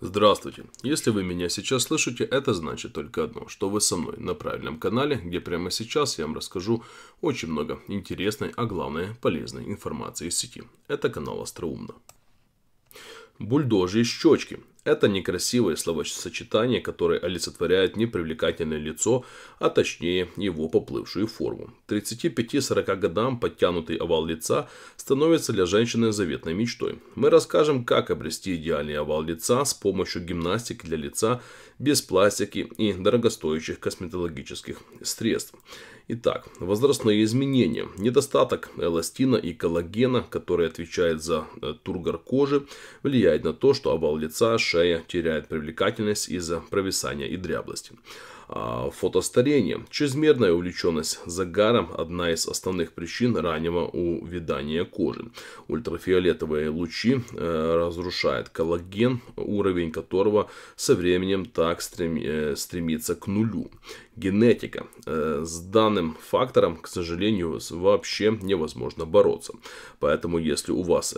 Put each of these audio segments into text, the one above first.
Здравствуйте. Если вы меня сейчас слышите, это значит только одно, что вы со мной на правильном канале, где прямо сейчас я вам расскажу очень много интересной, а главное полезной информации из сети. Это канал Остроумно. Бульдожьи щечки. Это некрасивое словосочетание, которое олицетворяет непривлекательное лицо, а точнее его поплывшую форму. 35-40 годам подтянутый овал лица становится для женщины заветной мечтой. Мы расскажем, как обрести идеальный овал лица с помощью гимнастики для лица без пластики и дорогостоящих косметологических средств. Итак, возрастные изменения. Недостаток эластина и коллагена, который отвечает за э, тургор кожи, влияет на то, что овал лица, шея, шея теряет привлекательность из-за провисания и дряблости. А, фотостарением. Чрезмерная увлеченность загаром – одна из основных причин раннего увядания кожи. Ультрафиолетовые лучи э, разрушают коллаген, уровень которого со временем так э, стремится к нулю. Генетика. Э, с данным фактором, к сожалению, вообще невозможно бороться. Поэтому, если у вас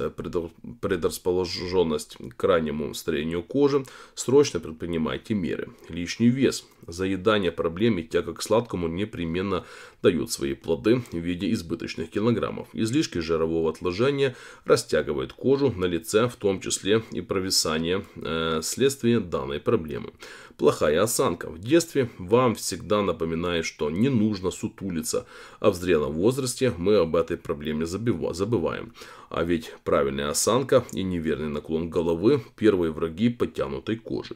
предрасположенность к раннему старению кожи, срочно предпринимайте меры. Лишний вес, заедание недоедание проблем и тяга к сладкому непременно дают свои плоды в виде избыточных килограммов. Излишки жирового отложения растягивают кожу на лице, в том числе и провисание э, следствие данной проблемы. Плохая осанка в детстве вам всегда напоминает, что не нужно сутулиться, а в зрелом возрасте мы об этой проблеме забываем. А ведь правильная осанка и неверный наклон головы – первые враги подтянутой кожи.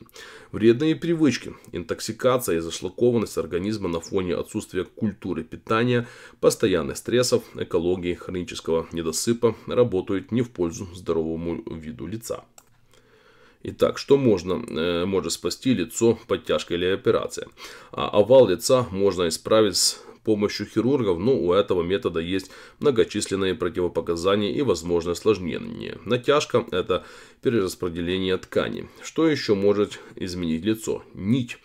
Вредные привычки, интоксикация и зашлакованность организма на фоне отсутствия культуры питания, постоянных стрессов, экологии, хронического недосыпа работают не в пользу здоровому виду лица. Итак, что можно? Э, можно спасти лицо, подтяжка или операция. А овал лица можно исправить с помощью хирургов, но у этого метода есть многочисленные противопоказания и возможные осложнения. Натяжка – это перераспределение ткани. Что еще может изменить лицо? Нить.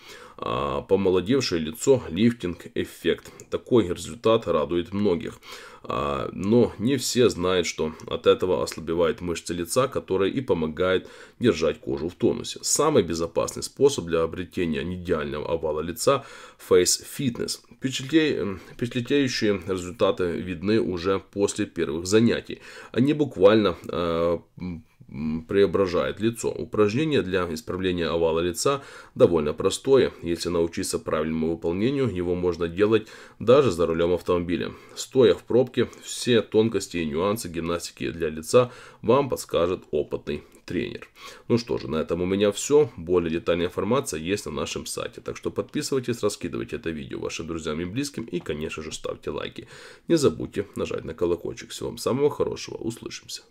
А, помолодевшее лицо, лифтинг-эффект. Такой результат радует многих. А, но не все знают, что от этого ослабевают мышцы лица, которые и помогает держать кожу в тонусе. Самый безопасный способ для обретения идеального овала лица – Face Fitness. Впечатляющие результаты видны уже после первых занятий. Они буквально а, преображает лицо. Упражнение для исправления овала лица довольно простое. Если научиться правильному выполнению, его можно делать даже за рулем автомобиля. Стоя в пробке, все тонкости и нюансы гимнастики для лица вам подскажет опытный тренер. Ну что же, на этом у меня все. Более детальная информация есть на нашем сайте. Так что подписывайтесь, раскидывайте это видео вашим друзьям и близким. И, конечно же, ставьте лайки. Не забудьте нажать на колокольчик. Всего вам самого хорошего. Услышимся.